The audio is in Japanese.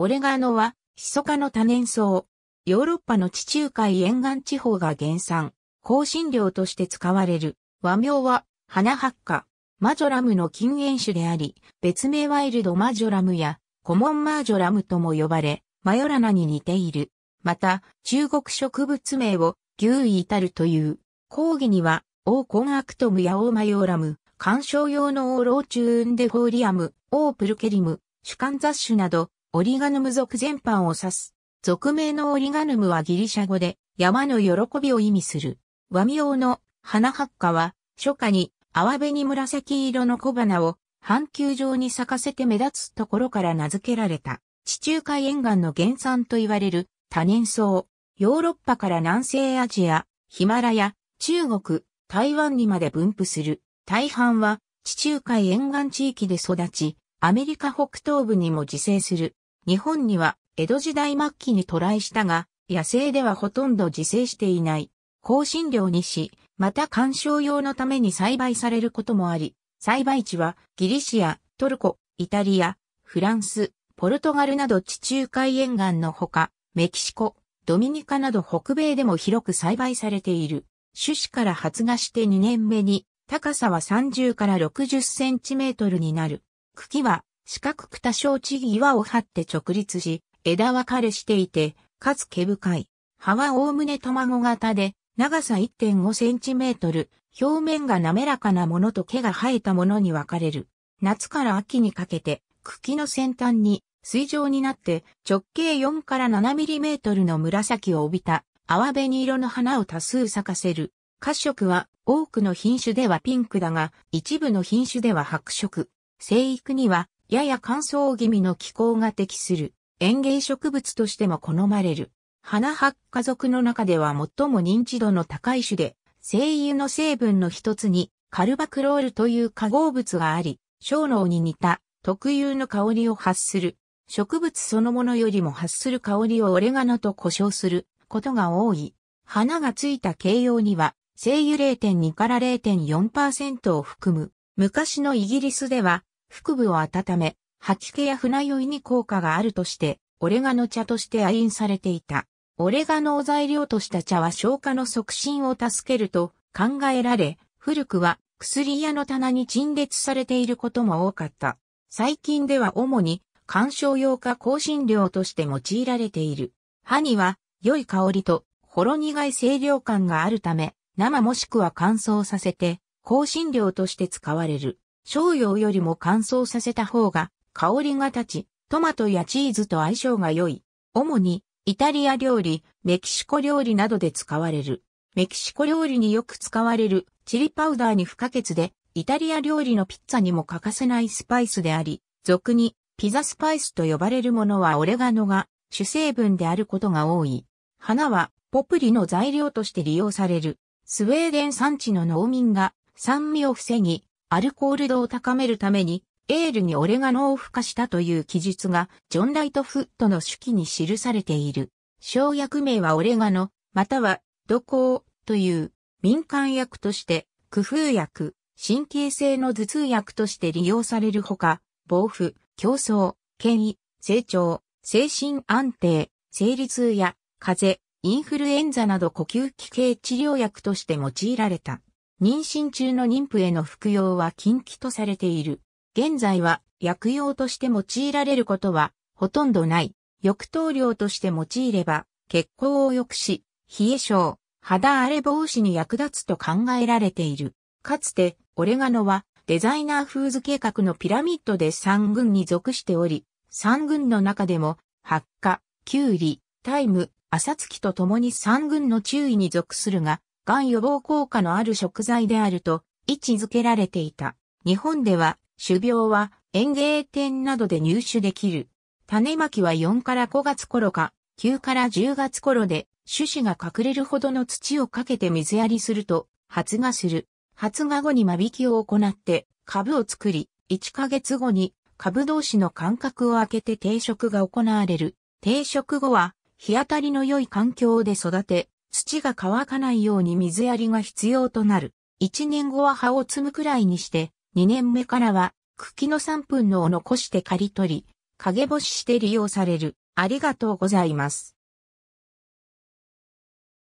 オレガノは、ヒソカの多年草。ヨーロッパの地中海沿岸地方が原産。香辛料として使われる。和名は、花ハッカ。マジョラムの禁煙種であり、別名ワイルドマジョラムや、コモンマージョラムとも呼ばれ、マヨラナに似ている。また、中国植物名を、牛イ至るという。講義には、オーコンアクトムやオーマヨーラム、観賞用のオーローチューンデフォーリアム、オープルケリム、主観雑種など、オリガヌム族全般を指す。俗名のオリガヌムはギリシャ語で山の喜びを意味する。和名の花八花は初夏に泡辺に紫色の小花を半球状に咲かせて目立つところから名付けられた地中海沿岸の原産と言われる多年草。ヨーロッパから南西アジア、ヒマラヤ、中国、台湾にまで分布する。大半は地中海沿岸地域で育ち、アメリカ北東部にも自生する。日本には江戸時代末期に渡来したが、野生ではほとんど自生していない。香辛料にし、また観賞用のために栽培されることもあり、栽培地はギリシア、トルコ、イタリア、フランス、ポルトガルなど地中海沿岸のほか、メキシコ、ドミニカなど北米でも広く栽培されている。種子から発芽して2年目に、高さは30から60センチメートルになる。茎は四角く多少地岩を張って直立し、枝分かれしていて、かつ毛深い。葉はおおむね卵型で、長さ1.5センチメートル、表面が滑らかなものと毛が生えたものに分かれる。夏から秋にかけて、茎の先端に水状になって直径4から7ミリメートルの紫を帯びた泡紅色の花を多数咲かせる。褐色は多くの品種ではピンクだが、一部の品種では白色。生育にはやや乾燥気味の気候が適する園芸植物としても好まれる。花八家族の中では最も認知度の高い種で、精油の成分の一つにカルバクロールという化合物があり、小脳に似た特有の香りを発する。植物そのものよりも発する香りをオレガノと呼称することが多い。花がついた形容には、精油0.2から0.4%を含む。昔のイギリスでは、腹部を温め、吐き気や船酔いに効果があるとして、オレガノ茶として愛飲されていた。オレガノを材料とした茶は消化の促進を助けると考えられ、古くは薬屋の棚に陳列されていることも多かった。最近では主に干渉用か香辛料として用いられている。歯には良い香りとほろ苦い清涼感があるため、生もしくは乾燥させて香辛料として使われる。商用よりも乾燥させた方が香りが立ち、トマトやチーズと相性が良い。主にイタリア料理、メキシコ料理などで使われる。メキシコ料理によく使われるチリパウダーに不可欠で、イタリア料理のピッツァにも欠かせないスパイスであり、俗にピザスパイスと呼ばれるものはオレガノが主成分であることが多い。花はポプリの材料として利用される。スウェーデン産地の農民が酸味を防ぎ、アルコール度を高めるために、エールにオレガノを付加したという記述が、ジョン・ライトフットの手記に記されている。生薬名はオレガノ、または、土ーという民間薬として、工夫薬、神経性の頭痛薬として利用されるほか、防腐、競争、権威、成長、精神安定、生理痛や、風邪、インフルエンザなど呼吸器系治療薬として用いられた。妊娠中の妊婦への服用は禁忌とされている。現在は薬用として用いられることはほとんどない。浴頭量として用いれば血行を良くし、冷え症、肌荒れ防止に役立つと考えられている。かつてオレガノはデザイナーフーズ計画のピラミッドで三群に属しており、三群の中でも発火、キュウリ、タイム、朝月と共に三群の注意に属するが、がん予防効果のある食材であると位置づけられていた。日本では、種苗は園芸店などで入手できる。種まきは4から5月頃か、9から10月頃で、種子が隠れるほどの土をかけて水やりすると、発芽する。発芽後に間引きを行って、株を作り、1ヶ月後に株同士の間隔を空けて定食が行われる。定食後は、日当たりの良い環境で育て、土が乾かないように水やりが必要となる。1年後は葉を摘むくらいにして、2年目からは茎の3分のを残して刈り取り、陰干しして利用される。ありがとうございます。